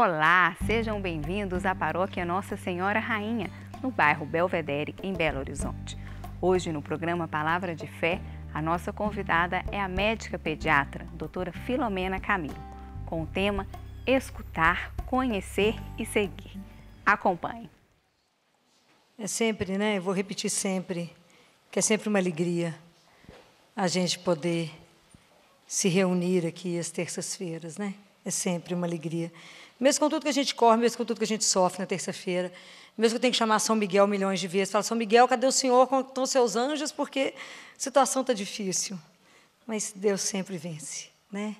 Olá, sejam bem-vindos à paróquia Nossa Senhora Rainha, no bairro Belvedere, em Belo Horizonte. Hoje, no programa Palavra de Fé, a nossa convidada é a médica pediatra, doutora Filomena Camilo, com o tema Escutar, Conhecer e Seguir. Acompanhe. É sempre, né? Eu vou repetir sempre, que é sempre uma alegria a gente poder se reunir aqui às terças-feiras, né? É sempre uma alegria. Mesmo com tudo que a gente corre, mesmo com tudo que a gente sofre na terça-feira, mesmo que eu tenha que chamar São Miguel milhões de vezes, falar, São Miguel, cadê o Senhor? Onde é estão seus anjos? Porque a situação está difícil. Mas Deus sempre vence, né?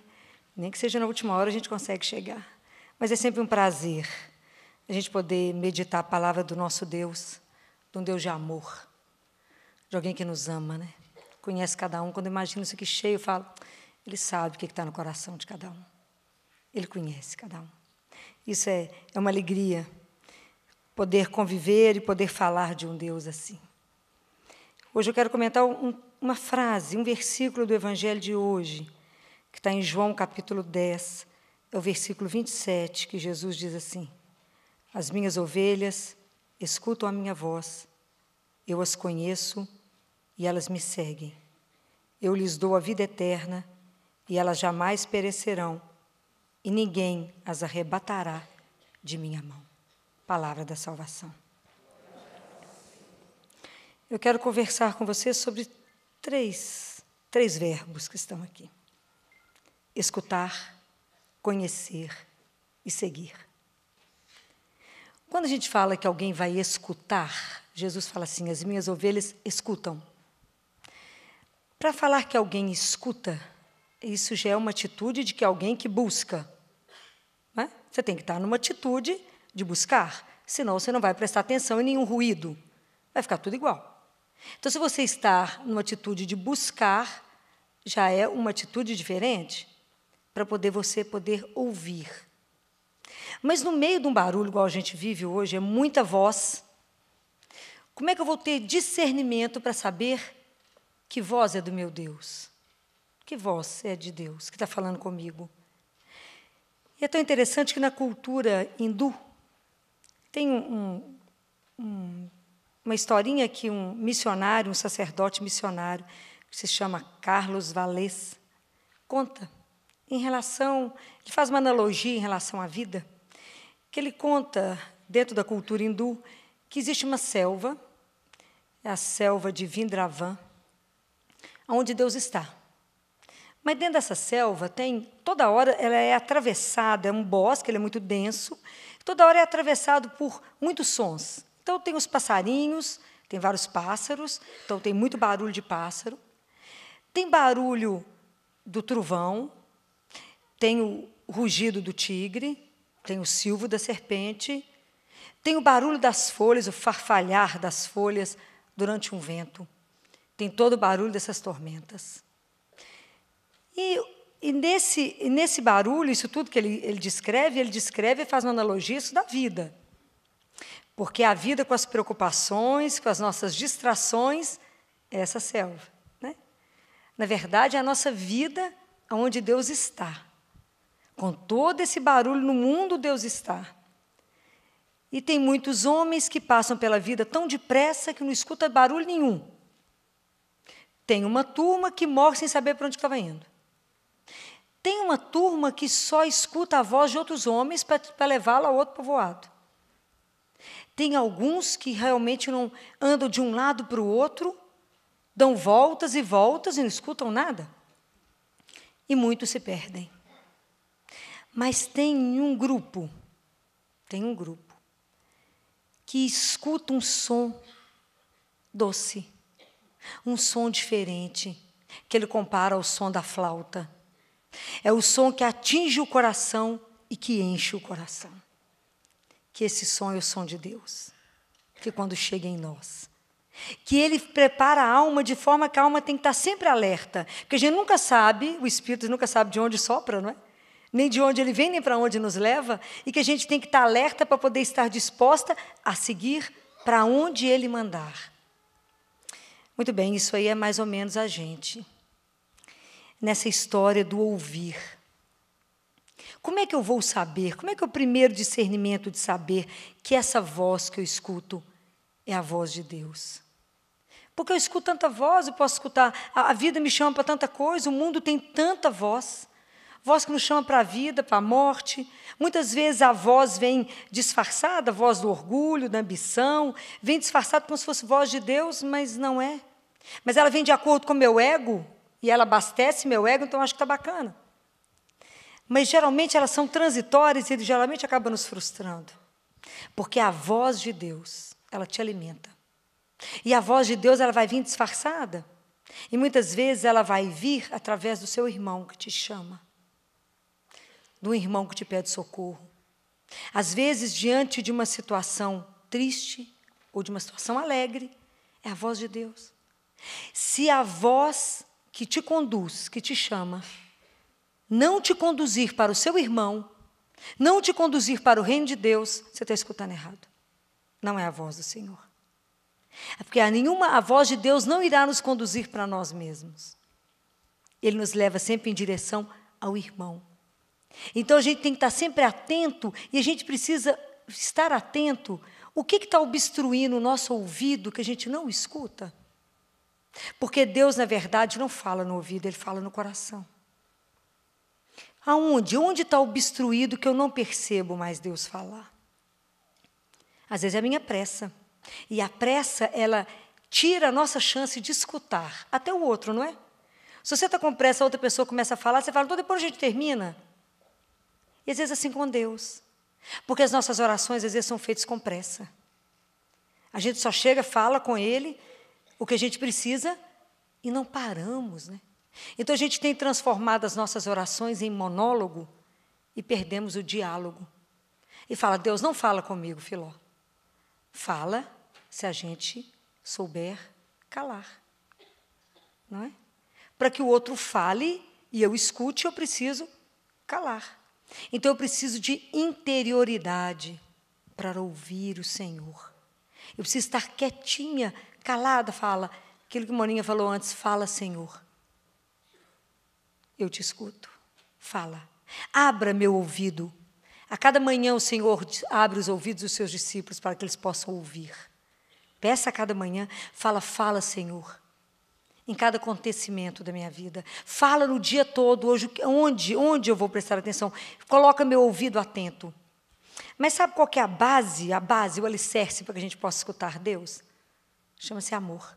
Nem que seja na última hora a gente consegue chegar. Mas é sempre um prazer a gente poder meditar a palavra do nosso Deus, de um Deus de amor, de alguém que nos ama, né? Conhece cada um. Quando eu imagino isso aqui cheio, eu falo, ele sabe o que é está no coração de cada um. Ele conhece cada um. Isso é, é uma alegria, poder conviver e poder falar de um Deus assim. Hoje eu quero comentar um, uma frase, um versículo do Evangelho de hoje, que está em João capítulo 10, é o versículo 27, que Jesus diz assim: As minhas ovelhas escutam a minha voz, eu as conheço e elas me seguem. Eu lhes dou a vida eterna e elas jamais perecerão, e ninguém as arrebatará de minha mão. Palavra da salvação. Eu quero conversar com vocês sobre três, três verbos que estão aqui: escutar, conhecer e seguir. Quando a gente fala que alguém vai escutar, Jesus fala assim: as minhas ovelhas escutam. Para falar que alguém escuta, isso já é uma atitude de que alguém que busca. Né? Você tem que estar numa atitude de buscar, senão você não vai prestar atenção em nenhum ruído. Vai ficar tudo igual. Então, se você estar numa atitude de buscar, já é uma atitude diferente para poder você poder ouvir. Mas no meio de um barulho igual a gente vive hoje, é muita voz. Como é que eu vou ter discernimento para saber que voz é do meu Deus? que voz é de Deus que está falando comigo? E é tão interessante que na cultura hindu tem um, um, uma historinha que um missionário, um sacerdote missionário, que se chama Carlos Valles, conta em relação. Ele faz uma analogia em relação à vida, que ele conta, dentro da cultura hindu, que existe uma selva, é a selva de Vindravan, onde Deus está. Mas dentro dessa selva tem toda hora ela é atravessada, é um bosque, ele é muito denso. Toda hora é atravessado por muitos sons. Então tem os passarinhos, tem vários pássaros, então tem muito barulho de pássaro. Tem barulho do trovão, tem o rugido do tigre, tem o silvo da serpente, tem o barulho das folhas, o farfalhar das folhas durante um vento. Tem todo o barulho dessas tormentas. E, e nesse, e nesse barulho, isso tudo que ele, ele descreve, ele descreve e faz uma analogia isso da vida. Porque a vida com as preocupações, com as nossas distrações, é essa selva. Né? Na verdade, é a nossa vida onde Deus está. Com todo esse barulho no mundo, Deus está. E tem muitos homens que passam pela vida tão depressa que não escuta barulho nenhum. Tem uma turma que morre sem saber para onde estava indo. Tem uma turma que só escuta a voz de outros homens para levá-la a outro povoado. Tem alguns que realmente não andam de um lado para o outro, dão voltas e voltas e não escutam nada. E muitos se perdem. Mas tem um grupo, tem um grupo, que escuta um som doce, um som diferente, que ele compara ao som da flauta. É o som que atinge o coração e que enche o coração. Que esse som é o som de Deus, que quando chega em nós. Que ele prepara a alma de forma que a alma tem que estar sempre alerta. Porque a gente nunca sabe, o Espírito nunca sabe de onde sopra, não é? Nem de onde ele vem, nem para onde nos leva. E que a gente tem que estar alerta para poder estar disposta a seguir para onde ele mandar. Muito bem, isso aí é mais ou menos a gente nessa história do ouvir. Como é que eu vou saber? Como é que é o primeiro discernimento de saber que essa voz que eu escuto é a voz de Deus? Porque eu escuto tanta voz, eu posso escutar. A, vida me chama para tanta coisa, o mundo tem tanta voz. Voz que nos chama para a vida, para a morte. Muitas vezes a voz vem disfarçada, a voz do orgulho, da ambição, vem disfarçada como se fosse voz de Deus, mas não é. Mas ela vem de acordo com o meu ego, e ela abastece meu ego, então acho que está bacana. Mas geralmente elas são transitórias e geralmente acabam nos frustrando. Porque a voz de Deus, ela te alimenta. E a voz de Deus, ela vai vir disfarçada. E muitas vezes ela vai vir através do seu irmão que te chama, do irmão que te pede socorro. Às vezes, diante de uma situação triste ou de uma situação alegre, é a voz de Deus. Se a voz que te conduz, que te chama, não te conduzir para o seu irmão, não te conduzir para o reino de Deus, você está escutando errado. Não é a voz do Senhor. É porque a nenhuma a voz de Deus não irá nos conduzir para nós mesmos. Ele nos leva sempre em direção ao irmão. Então a gente tem que estar sempre atento e a gente precisa estar atento. O que está obstruindo o nosso ouvido que a gente não escuta? Porque Deus, na verdade, não fala no ouvido, Ele fala no coração. Aonde? Onde está obstruído que eu não percebo mais Deus falar? Às vezes é a minha pressa. E a pressa, ela tira a nossa chance de escutar. Até o outro, não é? Se você está com pressa, a outra pessoa começa a falar, você fala, então depois a gente termina. E às vezes é assim com Deus. Porque as nossas orações às vezes são feitas com pressa. A gente só chega, fala com Ele o que a gente precisa e não paramos, né? Então a gente tem transformado as nossas orações em monólogo e perdemos o diálogo. E fala, Deus não fala comigo, Filó. Fala se a gente souber calar. Não é? Para que o outro fale e eu escute, eu preciso calar. Então eu preciso de interioridade para ouvir o Senhor. Eu preciso estar quietinha, calada, fala. Aquilo que Moninha falou antes, fala, Senhor. Eu te escuto. Fala. Abra meu ouvido. A cada manhã o Senhor abre os ouvidos dos seus discípulos para que eles possam ouvir. Peça a cada manhã, fala, fala, Senhor em cada acontecimento da minha vida. Fala no dia todo, hoje, onde, onde eu vou prestar atenção. Coloca meu ouvido atento. Mas sabe qual que é a base, a base, o alicerce para que a gente possa escutar Deus? Chama-se amor.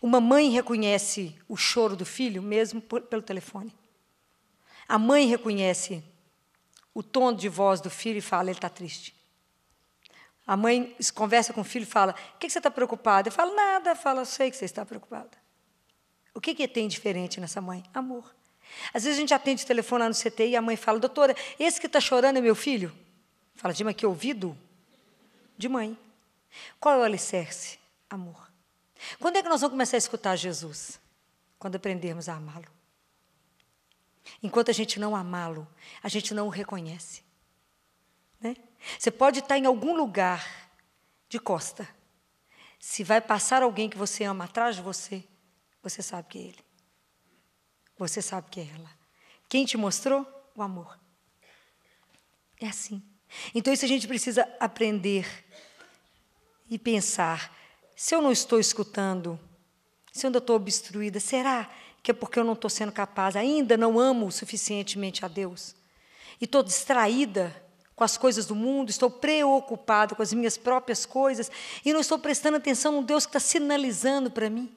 Uma mãe reconhece o choro do filho mesmo por, pelo telefone. A mãe reconhece o tom de voz do filho e fala: ele está triste. A mãe conversa com o filho e fala: o que, você está preocupado? Ele fala: nada. Fala: sei que você está preocupada. O que, que tem diferente nessa mãe? Amor. Às vezes a gente atende o telefone lá no CT e a mãe fala: doutora, esse que está chorando é meu filho? Fala, Dima, que ouvido? De mãe. Qual é o alicerce? Amor. Quando é que nós vamos começar a escutar Jesus? Quando aprendermos a amá-lo. Enquanto a gente não amá-lo, a gente não o reconhece. Né? Você pode estar em algum lugar de costa. Se vai passar alguém que você ama atrás de você, você sabe que é ele. Você sabe que é ela. Quem te mostrou? O amor. É assim. Então, isso a gente precisa aprender e pensar se eu não estou escutando, se eu ainda estou obstruída, será que é porque eu não estou sendo capaz, ainda não amo suficientemente a Deus? E estou distraída com as coisas do mundo, estou preocupada com as minhas próprias coisas e não estou prestando atenção no Deus que está sinalizando para mim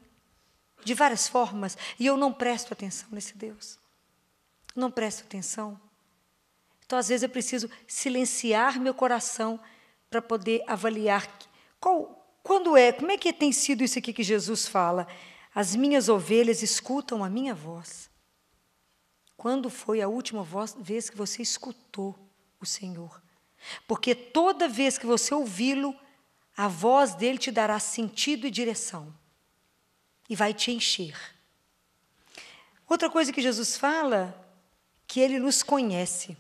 de várias formas e eu não presto atenção nesse Deus. Não presto atenção. Então, às vezes, eu preciso silenciar meu coração para poder avaliar qual, quando é? Como é que tem sido isso aqui que Jesus fala? As minhas ovelhas escutam a minha voz. Quando foi a última voz, vez que você escutou o Senhor? Porque toda vez que você ouvi-lo, a voz dele te dará sentido e direção e vai te encher. Outra coisa que Jesus fala, que ele nos conhece.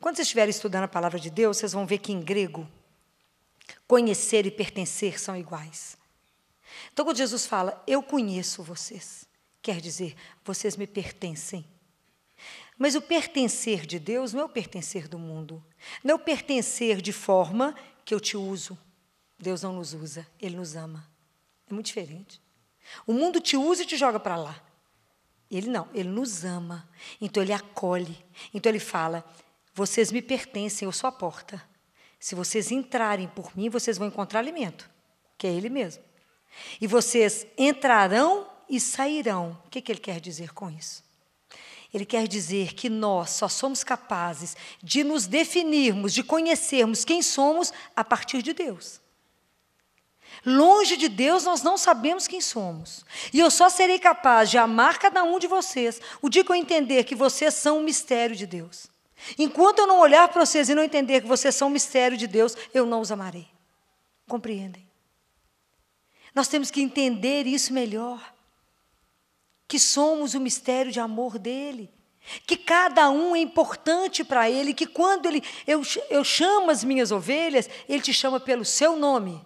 Quando vocês estiverem estudando a palavra de Deus, vocês vão ver que em grego Conhecer e pertencer são iguais. Então, quando Jesus fala, eu conheço vocês, quer dizer, vocês me pertencem. Mas o pertencer de Deus não é o pertencer do mundo, não é o pertencer de forma que eu te uso. Deus não nos usa, Ele nos ama. É muito diferente. O mundo te usa e te joga para lá. Ele não, ele nos ama. Então ele acolhe. Então ele fala: vocês me pertencem, eu sou a porta. Se vocês entrarem por mim, vocês vão encontrar alimento, que é Ele mesmo. E vocês entrarão e sairão. O que, que Ele quer dizer com isso? Ele quer dizer que nós só somos capazes de nos definirmos, de conhecermos quem somos a partir de Deus. Longe de Deus, nós não sabemos quem somos. E eu só serei capaz de amar cada um de vocês o dia que eu entender que vocês são um mistério de Deus. Enquanto eu não olhar para vocês e não entender que vocês são um mistério de Deus, eu não os amarei. Compreendem? Nós temos que entender isso melhor. Que somos o mistério de amor dele. Que cada um é importante para ele. Que quando ele, eu, eu chamo as minhas ovelhas, ele te chama pelo seu nome.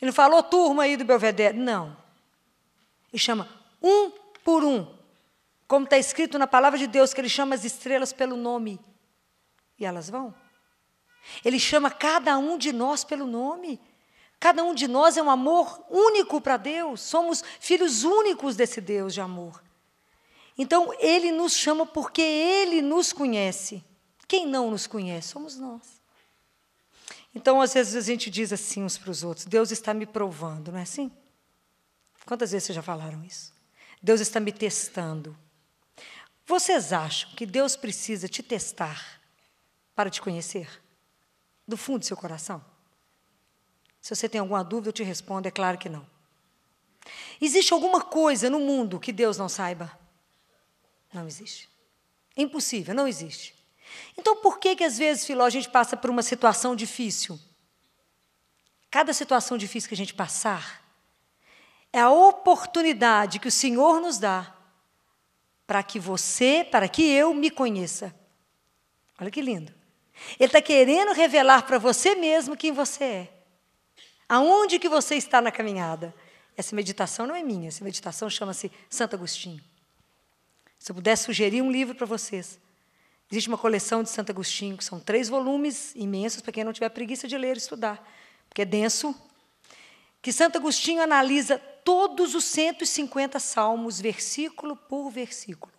Ele não falou turma aí do Belvedere. Não. Ele chama um por um. Como está escrito na palavra de Deus, que Ele chama as estrelas pelo nome. E elas vão. Ele chama cada um de nós pelo nome. Cada um de nós é um amor único para Deus. Somos filhos únicos desse Deus de amor. Então, Ele nos chama porque Ele nos conhece. Quem não nos conhece? Somos nós. Então, às vezes a gente diz assim uns para os outros: Deus está me provando, não é assim? Quantas vezes vocês já falaram isso? Deus está me testando. Vocês acham que Deus precisa te testar para te conhecer? Do fundo do seu coração? Se você tem alguma dúvida, eu te respondo, é claro que não. Existe alguma coisa no mundo que Deus não saiba? Não existe. É impossível, não existe. Então, por que que às vezes, Filó, a gente passa por uma situação difícil? Cada situação difícil que a gente passar é a oportunidade que o Senhor nos dá para que você, para que eu me conheça. Olha que lindo. Ele está querendo revelar para você mesmo quem você é. Aonde que você está na caminhada? Essa meditação não é minha, essa meditação chama-se Santo Agostinho. Se eu pudesse sugerir um livro para vocês, existe uma coleção de Santo Agostinho, que são três volumes imensos, para quem não tiver preguiça de ler e estudar, porque é denso, que Santo Agostinho analisa todos os 150 salmos, versículo por versículo.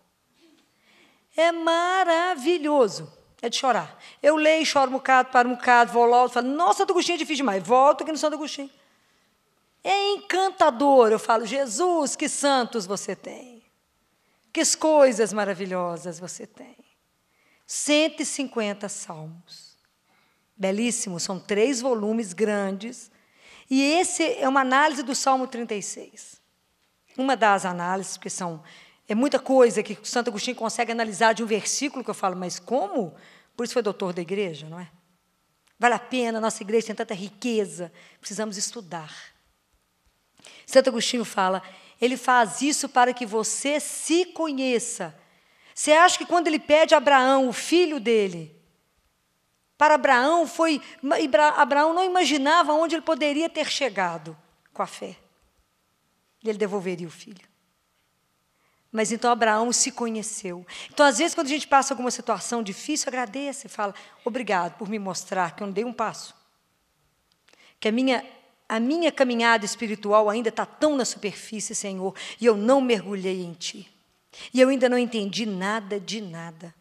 É maravilhoso. É de chorar. Eu leio, choro um bocado, paro um bocado, vou logo, falo, nossa, Santo Agostinho é difícil demais. Volto aqui no Santo Agostinho. É encantador. Eu falo, Jesus, que santos você tem. Que coisas maravilhosas você tem. 150 salmos. Belíssimo, são três volumes grandes e esse é uma análise do Salmo 36. Uma das análises, porque são é muita coisa que Santo Agostinho consegue analisar de um versículo que eu falo, mas como? Por isso foi doutor da igreja, não é? Vale a pena, nossa igreja tem tanta riqueza, precisamos estudar. Santo Agostinho fala, ele faz isso para que você se conheça. Você acha que quando ele pede a Abraão, o filho dele, para Abraão foi Abraão não imaginava onde ele poderia ter chegado com a fé. Ele devolveria o filho. Mas então Abraão se conheceu. Então, às vezes, quando a gente passa alguma situação difícil, agradece, fala: Obrigado por me mostrar que eu não dei um passo. Que a minha, a minha caminhada espiritual ainda está tão na superfície, Senhor, e eu não mergulhei em Ti. E eu ainda não entendi nada de nada.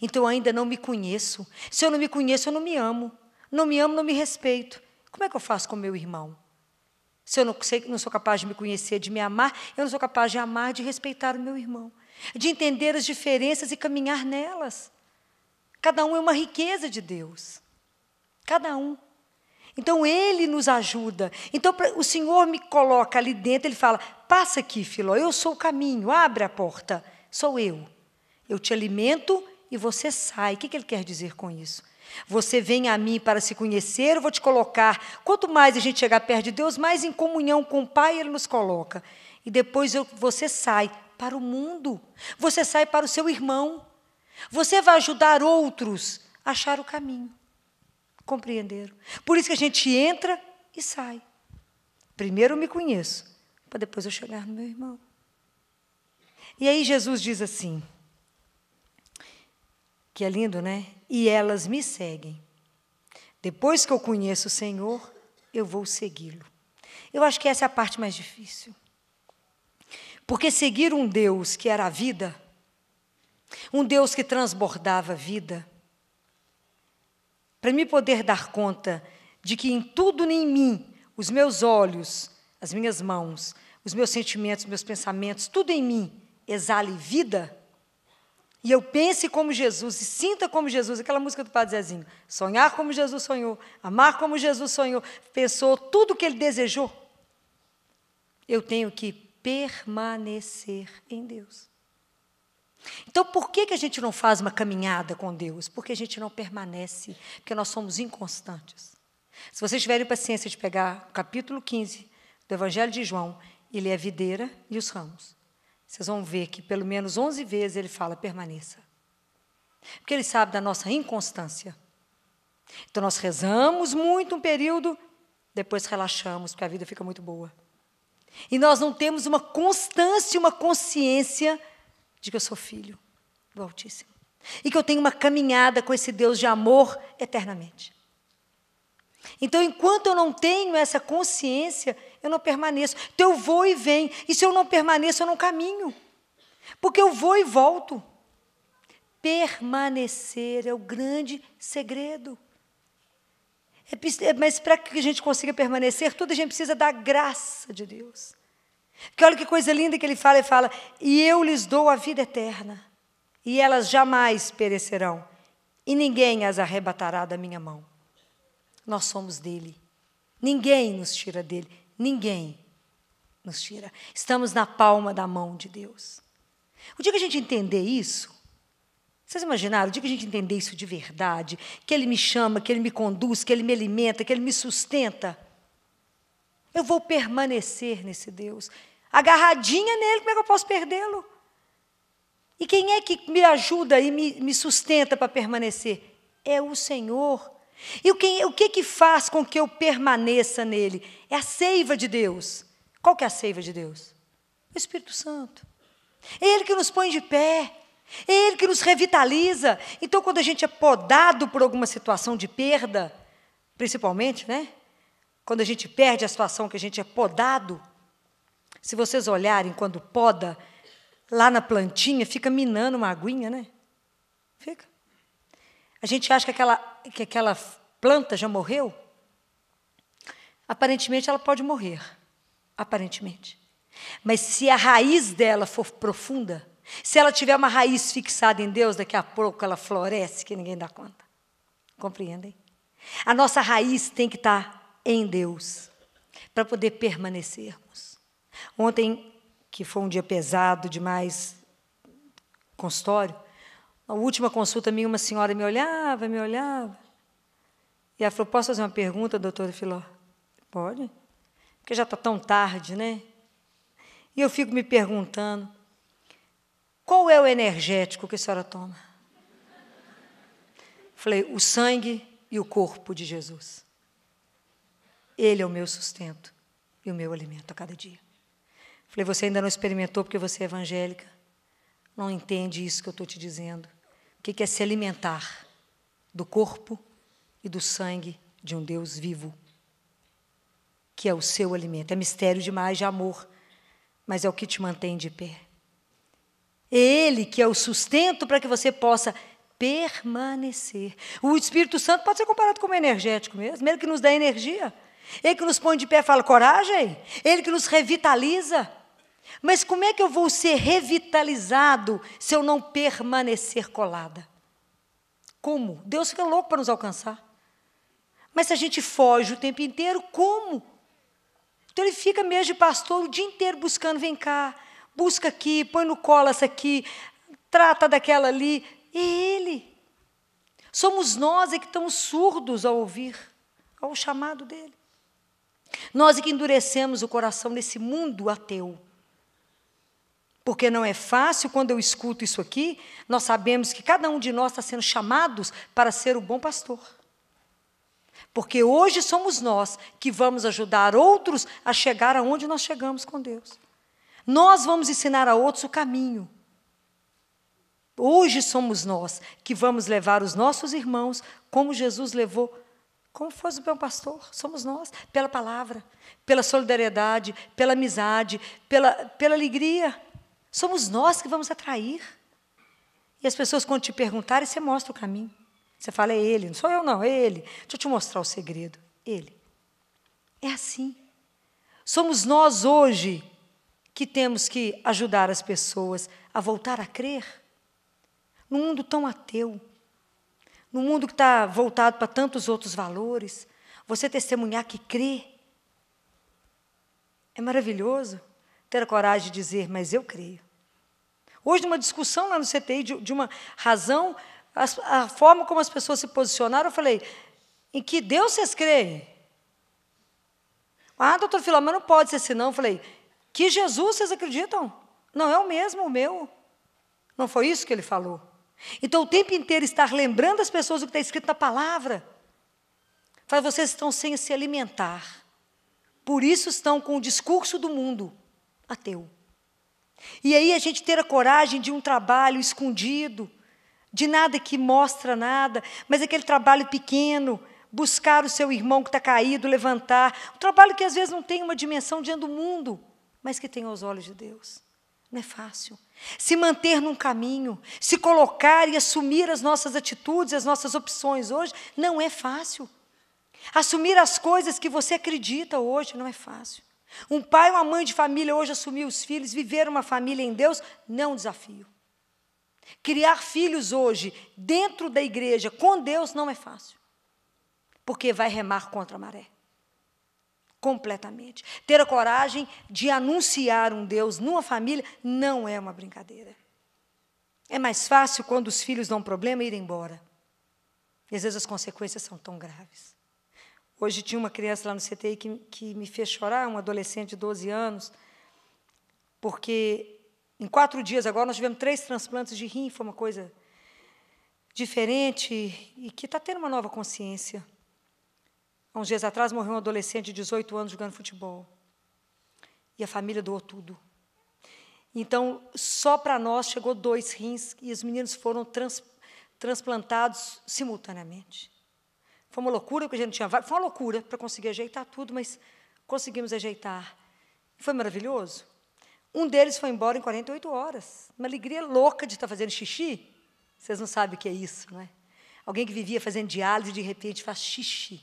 Então eu ainda não me conheço. Se eu não me conheço, eu não me amo. Não me amo, não me respeito. Como é que eu faço com meu irmão? Se eu não, sei, não sou capaz de me conhecer, de me amar, eu não sou capaz de amar, de respeitar o meu irmão, de entender as diferenças e caminhar nelas. Cada um é uma riqueza de Deus. Cada um. Então ele nos ajuda. Então o Senhor me coloca ali dentro, ele fala: "Passa aqui, Filó, eu sou o caminho, abre a porta. Sou eu. Eu te alimento, e você sai. O que, ele quer dizer com isso? Você vem a mim para se conhecer, eu vou te colocar. Quanto mais a gente chegar perto de Deus, mais em comunhão com o Pai ele nos coloca. E depois eu, você sai para o mundo, você sai para o seu irmão. Você vai ajudar outros a achar o caminho. Compreenderam? Por isso que a gente entra e sai. Primeiro eu me conheço, para depois eu chegar no meu irmão. E aí Jesus diz assim: que é lindo, né? E elas me seguem. Depois que eu conheço o Senhor, eu vou segui-lo. Eu acho que essa é a parte mais difícil. Porque seguir um Deus que era a vida, um Deus que transbordava a vida, para me poder dar conta de que em tudo em mim, os meus olhos, as minhas mãos, os meus sentimentos, meus pensamentos, tudo em mim exale vida, e eu pense como Jesus e sinta como Jesus, aquela música do Padre Zezinho. Sonhar como Jesus sonhou, amar como Jesus sonhou, pensou tudo o que ele desejou. Eu tenho que permanecer em Deus. Então, por que, que a gente não faz uma caminhada com Deus? Porque a gente não permanece, porque nós somos inconstantes. Se vocês tiverem paciência de pegar o capítulo 15 do Evangelho de João, ele é a videira e os ramos. Vocês vão ver que pelo menos 11 vezes ele fala: permaneça. Porque ele sabe da nossa inconstância. Então nós rezamos muito um período, depois relaxamos, porque a vida fica muito boa. E nós não temos uma constância, uma consciência de que eu sou filho do Altíssimo. E que eu tenho uma caminhada com esse Deus de amor eternamente. Então, enquanto eu não tenho essa consciência, eu não permaneço. Então eu vou e venho. E se eu não permaneço, eu não caminho. Porque eu vou e volto. Permanecer é o grande segredo. É, é mas para que a gente consiga permanecer, tudo a gente precisa da graça de Deus. Porque olha que coisa linda que ele fala: ele fala, e eu lhes dou a vida eterna, e elas jamais perecerão, e ninguém as arrebatará da minha mão. Nós somos dele, ninguém nos tira dele, Ninguém nos tira. Estamos na palma da mão de Deus. O dia que a gente entender isso, vocês imaginaram? O dia que a gente entender isso de verdade, que Ele me chama, que Ele me conduz, que Ele me alimenta, que Ele me sustenta, eu vou permanecer nesse Deus. Agarradinha nele, como é que eu posso perdê-lo? E quem é que me ajuda e me, me sustenta para permanecer? É o Senhor. E o que, o que que faz com que eu permaneça nele? É a seiva de Deus. Qual que é a seiva de Deus? O Espírito Santo. É ele que nos põe de pé. É ele que nos revitaliza. Então, quando a gente é podado por alguma situação de perda, principalmente, né? Quando a gente perde a situação que a gente é podado, se vocês olharem quando poda, lá na plantinha, fica minando uma aguinha, né? Fica. A gente acha que aquela, que aquela planta já morreu? Aparentemente ela pode morrer. Aparentemente. Mas se a raiz dela for profunda, se ela tiver uma raiz fixada em Deus, daqui a pouco ela floresce que ninguém dá conta. Compreendem? A nossa raiz tem que estar em Deus para poder permanecermos. Ontem, que foi um dia pesado demais, consultório, a última consulta minha, uma senhora me olhava, me olhava. E ela falou: Posso fazer uma pergunta, doutora Filó? Pode? Porque já está tão tarde, né? E eu fico me perguntando: qual é o energético que a senhora toma? Falei: o sangue e o corpo de Jesus. Ele é o meu sustento e o meu alimento a cada dia. Falei: você ainda não experimentou porque você é evangélica. Não entende isso que eu estou te dizendo que, que é se alimentar do corpo e do sangue de um Deus vivo, que é o seu alimento. É mistério demais de amor, mas é o que te mantém de pé. É ele que é o sustento para que você possa permanecer. O Espírito Santo pode ser comparado como energético mesmo, ele que nos dá energia, ele que nos põe de pé e fala coragem, ele que nos revitaliza, mas como é que eu vou ser revitalizado se eu não permanecer colada? Como? Deus fica louco para nos alcançar. Mas se a gente foge o tempo inteiro, como? Então ele fica mesmo de pastor o dia inteiro buscando, vem cá, busca aqui, põe no colo essa aqui, trata daquela ali. É ele. Somos nós é que estamos surdos ao ouvir, ao chamado dele. Nós é que endurecemos o coração nesse mundo ateu porque não é fácil quando eu escuto isso aqui, nós sabemos que cada um de nós está sendo chamados para ser o bom pastor. Porque hoje somos nós que vamos ajudar outros a chegar aonde nós chegamos com Deus. Nós vamos ensinar a outros o caminho. Hoje somos nós que vamos levar os nossos irmãos como Jesus levou como fosse o bom pastor, somos nós, pela palavra, pela solidariedade, pela amizade, pela, pela alegria, Somos nós que vamos atrair. E as pessoas, quando te perguntarem, você mostra o caminho. Você fala, é ele, não sou eu, não, é ele. Deixa eu te mostrar o segredo. Ele. É assim. Somos nós hoje que temos que ajudar as pessoas a voltar a crer. Num mundo tão ateu, num mundo que está voltado para tantos outros valores, você testemunhar que crê é maravilhoso. Ter a coragem de dizer, mas eu creio. Hoje, numa discussão lá no CTI, de, de uma razão, a, a, forma como as pessoas se posicionaram, eu falei, em que Deus vocês creem? Ah, doutor Filó, mas não pode ser assim, não. Eu falei, que Jesus vocês acreditam? Não é o mesmo o meu. Não foi isso que ele falou. Então, o tempo inteiro estar lembrando as pessoas o que está escrito na palavra. faz vocês estão sem se alimentar. Por isso estão com o discurso do mundo ateu. E aí a gente ter a coragem de um trabalho escondido, de nada que mostra nada, mas aquele trabalho pequeno, buscar o seu irmão que está caído, levantar. Um trabalho que às vezes não tem uma dimensão diante do mundo, mas que tem aos olhos de Deus. Não é fácil. Se manter num caminho, se colocar e assumir as nossas atitudes, as nossas opções hoje, não é fácil. Assumir as coisas que você acredita hoje não é fácil. Um pai ou uma mãe de família hoje assumir os filhos, viver uma família em Deus, não é desafio. Criar filhos hoje, dentro da igreja, com Deus, não é fácil. Porque vai remar contra a maré. Completamente. Ter a coragem de anunciar um Deus numa família não é uma brincadeira. É mais fácil quando os filhos dão um problema ir embora. E às vezes as consequências são tão graves. Hoje tinha uma criança lá no CTI que, que me fez chorar, um adolescente de 12 anos, porque em quatro dias agora nós tivemos três transplantes de rim, foi uma coisa diferente e que está tendo uma nova consciência. Há uns dias atrás morreu um adolescente de 18 anos jogando futebol. E a família doou tudo. Então, só para nós chegou dois rins e os meninos foram trans, transplantados simultaneamente. Foi uma loucura, porque a gente não tinha vaga. Foi uma loucura para conseguir ajeitar tudo, mas conseguimos ajeitar. Foi maravilhoso. Um deles foi embora em 48 horas. Uma alegria louca de estar tá fazendo xixi. Vocês não sabem o que é isso, não é? Alguém que vivia fazendo diálise de repente faz xixi.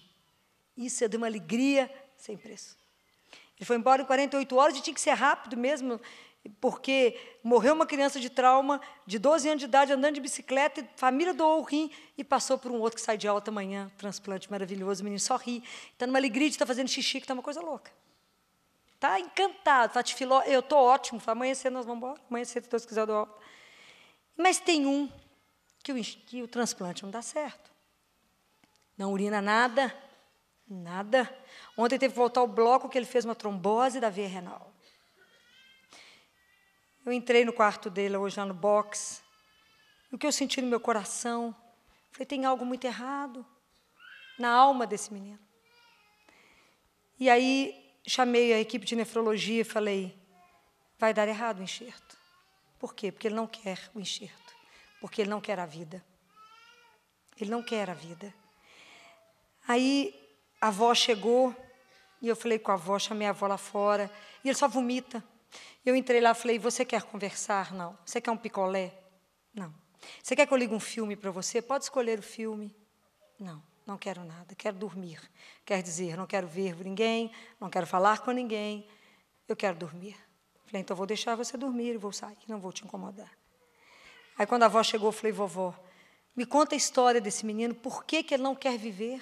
Isso é de uma alegria sem preço. Ele foi embora em 48 horas e tinha que ser rápido mesmo porque morreu uma criança de trauma, de 12 anos de idade, andando de bicicleta, família doou o rim e passou por um outro que sai de alta amanhã, transplante maravilhoso, o menino só ri, está numa alegria de estar tá fazendo xixi, que está uma coisa louca. Está encantado, Fati tá Filó, eu estou ótimo, fala, amanhã cedo nós vamos embora, amanhã cedo, se Deus quiser, eu alta. Mas tem um que o, que o transplante não dá certo. Não urina nada, nada. Ontem teve que voltar ao bloco que ele fez uma trombose da veia renal. Eu entrei no quarto dele hoje lá no box. o que eu senti no meu coração? Falei, tem algo muito errado na alma desse menino. E aí chamei a equipe de nefrologia e falei, vai dar errado o enxerto. Por quê? Porque ele não quer o enxerto. Porque ele não quer a vida. Ele não quer a vida. Aí a avó chegou e eu falei com a avó, chamei a avó lá fora, e ele só vomita. Eu entrei lá e falei: Você quer conversar? Não. Você quer um picolé? Não. Você quer que eu ligue um filme para você? Pode escolher o filme? Não, não quero nada. Quero dormir. Quer dizer, não quero ver ninguém, não quero falar com ninguém. Eu quero dormir. Falei: Então vou deixar você dormir e vou sair, não vou te incomodar. Aí quando a avó chegou, eu falei: Vovó, me conta a história desse menino, por que, que ele não quer viver?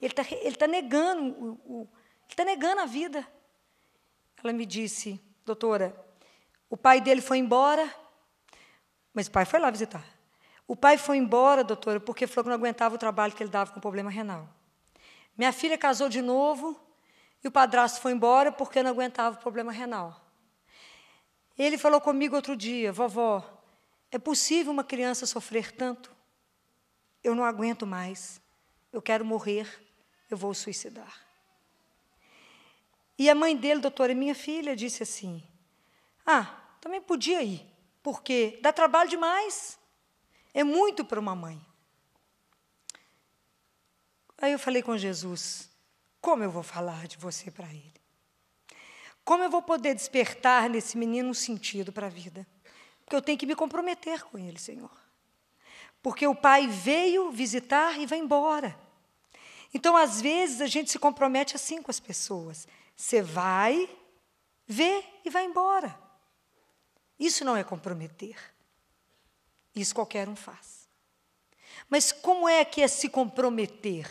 Ele está ele tá negando, o, o, ele tá negando a vida. Ela me disse, doutora, o pai dele foi embora, mas o pai foi lá visitar. O pai foi embora, doutora, porque falou que não aguentava o trabalho que ele dava com problema renal. Minha filha casou de novo e o padrasto foi embora porque não aguentava o problema renal. Ele falou comigo outro dia, vovó, é possível uma criança sofrer tanto? Eu não aguento mais. Eu quero morrer. Eu vou suicidar. E a mãe dele, doutora, minha filha, disse assim: Ah, também podia ir, porque dá trabalho demais. É muito para uma mãe. Aí eu falei com Jesus: Como eu vou falar de você para ele? Como eu vou poder despertar nesse menino um sentido para a vida? Porque eu tenho que me comprometer com ele, Senhor. Porque o pai veio visitar e vai embora. Então, às vezes, a gente se compromete assim com as pessoas. Você vai, vê e vai embora. Isso não é comprometer. Isso qualquer um faz. Mas como é que é se comprometer?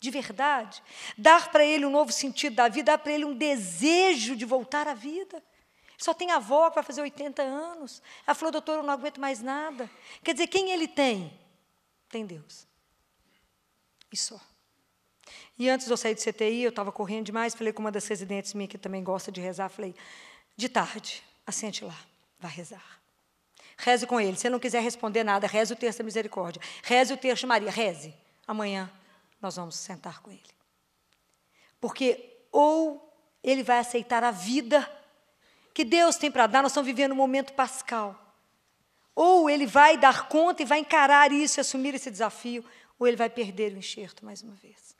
De verdade, dar para ele um novo sentido da vida, dar para ele um desejo de voltar à vida. Só tem a avó que vai fazer 80 anos. Ela falou, doutor, eu não aguento mais nada. Quer dizer, quem ele tem? Tem Deus. E só. E antes de eu sair do CTI, eu estava correndo demais, falei com uma das residentes minha que também gosta de rezar, falei, de tarde, assente lá, vai rezar. Reze com ele. Se não quiser responder nada, reze o terço da misericórdia. Reze o terço de Maria, reze. Amanhã nós vamos sentar com ele. Porque ou ele vai aceitar a vida que Deus tem para dar, nós estamos vivendo um momento pascal. Ou ele vai dar conta e vai encarar isso, assumir esse desafio, ou ele vai perder o enxerto mais uma vez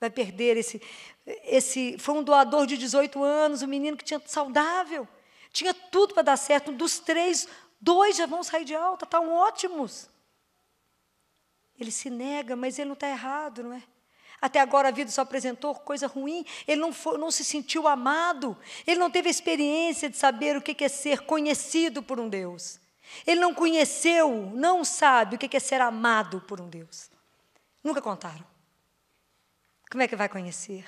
vai perder esse esse foi um doador de 18 anos, um menino que tinha saudável, tinha tudo para dar certo, um dos três, dois já vão sair de alta, estão tá ótimos. Ele se nega, mas ele não está errado, não é? Até agora a vida só apresentou coisa ruim, ele não, foi, não se sentiu amado, ele não teve a experiência de saber o que é ser conhecido por um Deus. Ele não conheceu, não sabe o que é ser amado por um Deus. Nunca contaram como é que vai conhecer?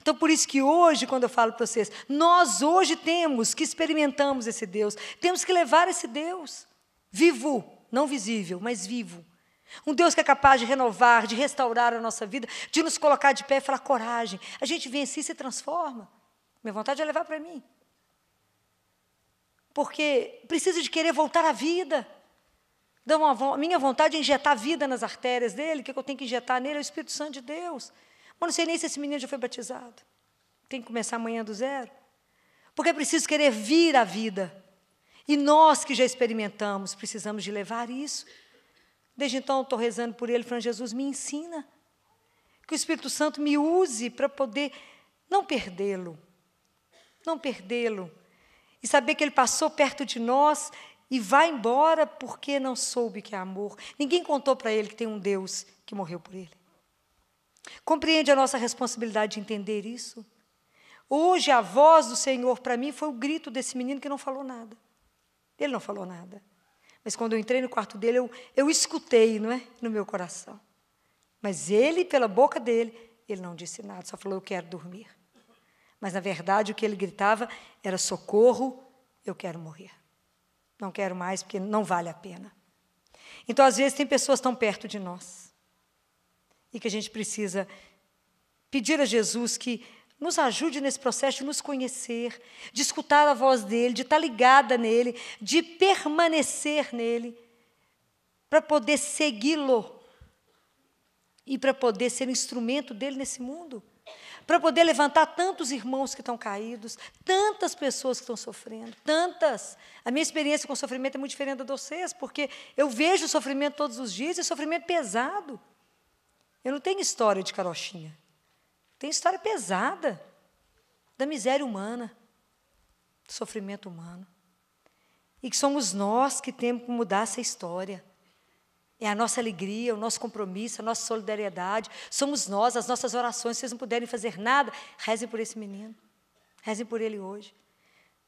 Então, por isso que hoje, quando eu falo para vocês, nós hoje temos que experimentamos esse Deus, temos que levar esse Deus vivo, não visível, mas vivo. Um Deus que é capaz de renovar, de restaurar a nossa vida, de nos colocar de pé e falar coragem. A gente vence assim e se transforma. Minha vontade é levar para mim. Porque precisa de querer voltar à vida. Então, minha vontade é injetar vida nas artérias dele. É o que eu tenho que injetar nele é o Espírito Santo de Deus. Mas não sei nem se esse menino já foi batizado. Tem que começar amanhã do zero. Porque é preciso querer vir à vida. E nós que já experimentamos, precisamos de levar isso. Desde então, estou rezando por ele, falando, Jesus, me ensina. Que o Espírito Santo me use para poder não perdê-lo. Não perdê-lo. E saber que ele passou perto de nós e vai embora porque não soube que é amor. Ninguém contou para ele que tem um Deus que morreu por ele. Compreende a nossa responsabilidade de entender isso? Hoje a voz do Senhor para mim foi o grito desse menino que não falou nada. Ele não falou nada. Mas quando eu entrei no quarto dele, eu, eu escutei, não é? No meu coração. Mas ele, pela boca dele, ele não disse nada, só falou: Eu quero dormir. Mas na verdade o que ele gritava era: Socorro, eu quero morrer. Não quero mais, porque não vale a pena. Então, às vezes, tem pessoas tão perto de nós e que a gente precisa pedir a Jesus que nos ajude nesse processo de nos conhecer, de escutar a voz dele, de estar ligada nele, de permanecer nele, para poder segui-lo e para poder ser instrumento dele nesse mundo, para poder levantar tantos irmãos que estão caídos, tantas pessoas que estão sofrendo, tantas. A minha experiência com sofrimento é muito diferente da de vocês, porque eu vejo o sofrimento todos os dias e sofrimento pesado. Eu não tenho história de carochinha. Tem história pesada da miséria humana, do sofrimento humano. E que somos nós que temos que mudar essa história. É a nossa alegria, o nosso compromisso, a nossa solidariedade. Somos nós, as nossas orações. Se vocês não puderem fazer nada, rezem por esse menino. Rezem por ele hoje.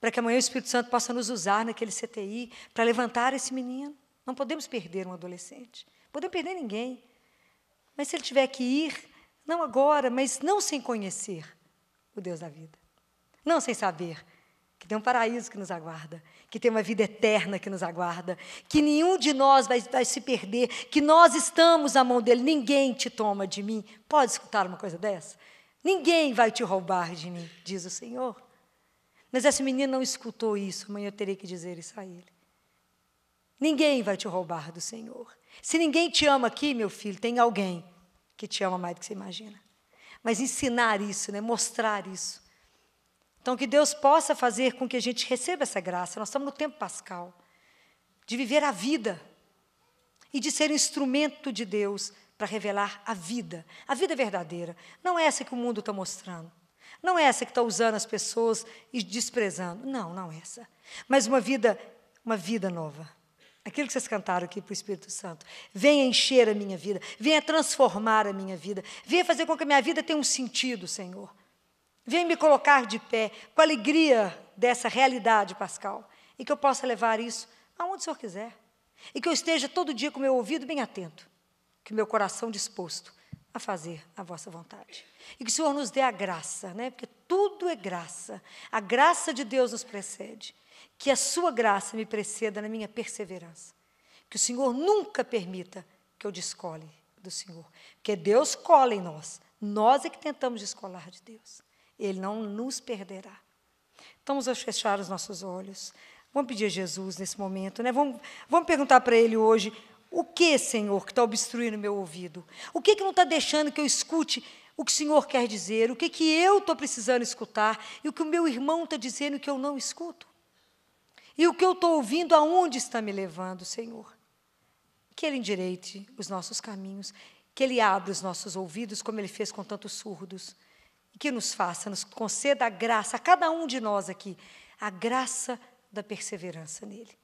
Para que amanhã o Espírito Santo possa nos usar naquele CTI para levantar esse menino. Não podemos perder um adolescente. Podemos perder ninguém. Mas se ele tiver que ir, não agora, mas não sem conhecer o Deus da vida. Não sem saber que tem um paraíso que nos aguarda, que tem uma vida eterna que nos aguarda, que nenhum de nós vai, vai se perder, que nós estamos à mão dele, ninguém te toma de mim. Pode escutar uma coisa dessa? Ninguém vai te roubar de mim, diz o Senhor. Mas esse menino não escutou isso, amanhã eu terei que dizer isso a ele. Ninguém vai te roubar do Senhor. Se ninguém te ama aqui, meu filho, tem alguém que te ama mais do que você imagina. Mas ensinar isso, né? mostrar isso. Então, que Deus possa fazer com que a gente receba essa graça. Nós estamos no tempo pascal de viver a vida e de ser instrumento de Deus para revelar a vida, a vida é verdadeira. Não é essa que o mundo está mostrando. Não é essa que está usando as pessoas e desprezando. Não, não é essa. Mas uma vida, uma vida nova. Aquilo que vocês cantaram aqui para o Espírito Santo. Venha encher a minha vida, venha transformar a minha vida, venha fazer com que a minha vida tenha um sentido, Senhor. Venha me colocar de pé com a alegria dessa realidade, Pascal, e que eu possa levar isso aonde o Senhor quiser. E que eu esteja todo dia com o meu ouvido bem atento, que o meu coração disposto a fazer a vossa vontade. E que o Senhor nos dê a graça, né? porque tudo é graça. A graça de Deus nos precede. Que a sua graça me preceda na minha perseverança. Que o Senhor nunca permita que eu descole do Senhor. Porque Deus cola em nós. Nós é que tentamos descolar de Deus. Ele não nos perderá. Então, vamos fechar os nossos olhos. Vamos pedir a Jesus nesse momento, né? Vamos, vamos perguntar para Ele hoje: o que, Senhor, que está obstruindo o meu ouvido? O que, que não está deixando que eu escute o que o Senhor quer dizer? O que, que eu estou precisando escutar? E o que o meu irmão está dizendo que eu não escuto? E o que eu estou ouvindo, aonde está me levando, Senhor? Que Ele endireite os nossos caminhos, que Ele abra os nossos ouvidos, como Ele fez com tantos surdos, e que nos faça, nos conceda a graça, a cada um de nós aqui, a graça da perseverança nele.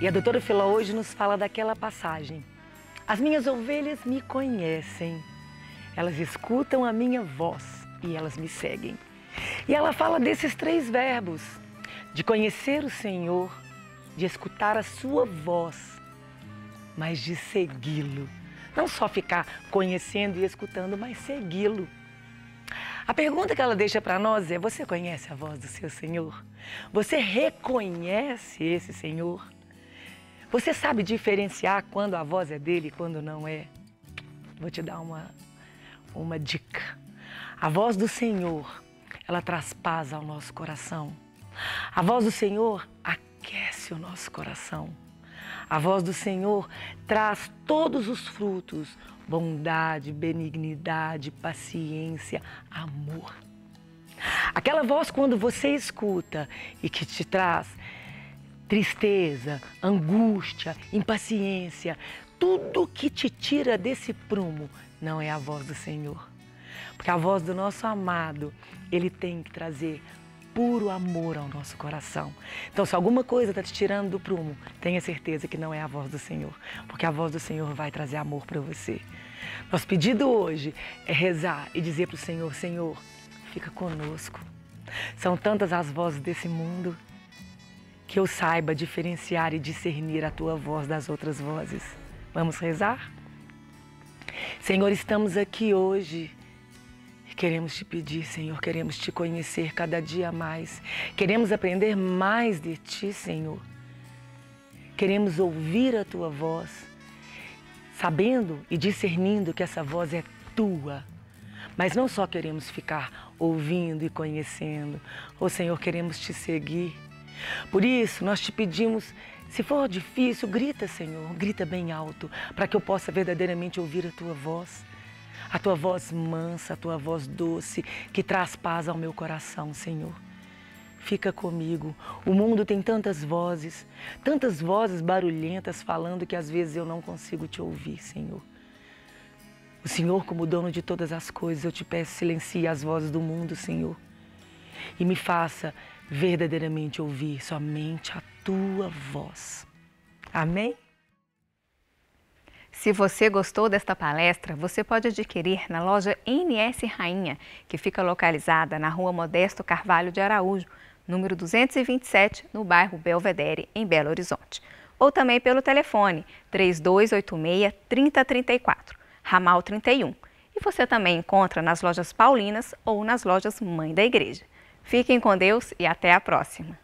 E a doutora Filó hoje nos fala daquela passagem. As minhas ovelhas me conhecem, elas escutam a minha voz e elas me seguem. E ela fala desses três verbos: de conhecer o Senhor, de escutar a sua voz, mas de segui-lo. Não só ficar conhecendo e escutando, mas segui-lo. A pergunta que ela deixa para nós é: você conhece a voz do seu Senhor? Você reconhece esse Senhor? Você sabe diferenciar quando a voz é dele e quando não é? Vou te dar uma, uma dica. A voz do Senhor ela traz paz ao nosso coração. A voz do Senhor aquece o nosso coração. A voz do Senhor traz todos os frutos: bondade, benignidade, paciência, amor. Aquela voz quando você escuta e que te traz tristeza, angústia, impaciência, tudo que te tira desse prumo não é a voz do Senhor. Porque a voz do nosso amado, ele tem que trazer puro amor ao nosso coração. Então, se alguma coisa está te tirando do prumo, tenha certeza que não é a voz do Senhor, porque a voz do Senhor vai trazer amor para você. Nosso pedido hoje é rezar e dizer para o Senhor: Senhor, fica conosco. São tantas as vozes desse mundo que eu saiba diferenciar e discernir a tua voz das outras vozes. Vamos rezar? Senhor, estamos aqui hoje Queremos te pedir, Senhor, queremos te conhecer cada dia mais. Queremos aprender mais de ti, Senhor. Queremos ouvir a tua voz, sabendo e discernindo que essa voz é tua. Mas não só queremos ficar ouvindo e conhecendo, o oh, Senhor, queremos te seguir. Por isso, nós te pedimos, se for difícil, grita, Senhor, grita bem alto, para que eu possa verdadeiramente ouvir a tua voz a tua voz mansa, a tua voz doce, que traz paz ao meu coração, Senhor. Fica comigo. O mundo tem tantas vozes, tantas vozes barulhentas falando que às vezes eu não consigo te ouvir, Senhor. O Senhor, como dono de todas as coisas, eu te peço, silencie as vozes do mundo, Senhor. E me faça verdadeiramente ouvir somente a tua voz. Amém? Se você gostou desta palestra, você pode adquirir na loja NS Rainha, que fica localizada na rua Modesto Carvalho de Araújo, número 227, no bairro Belvedere, em Belo Horizonte. Ou também pelo telefone 3286-3034, ramal 31. E você também encontra nas lojas paulinas ou nas lojas Mãe da Igreja. Fiquem com Deus e até a próxima!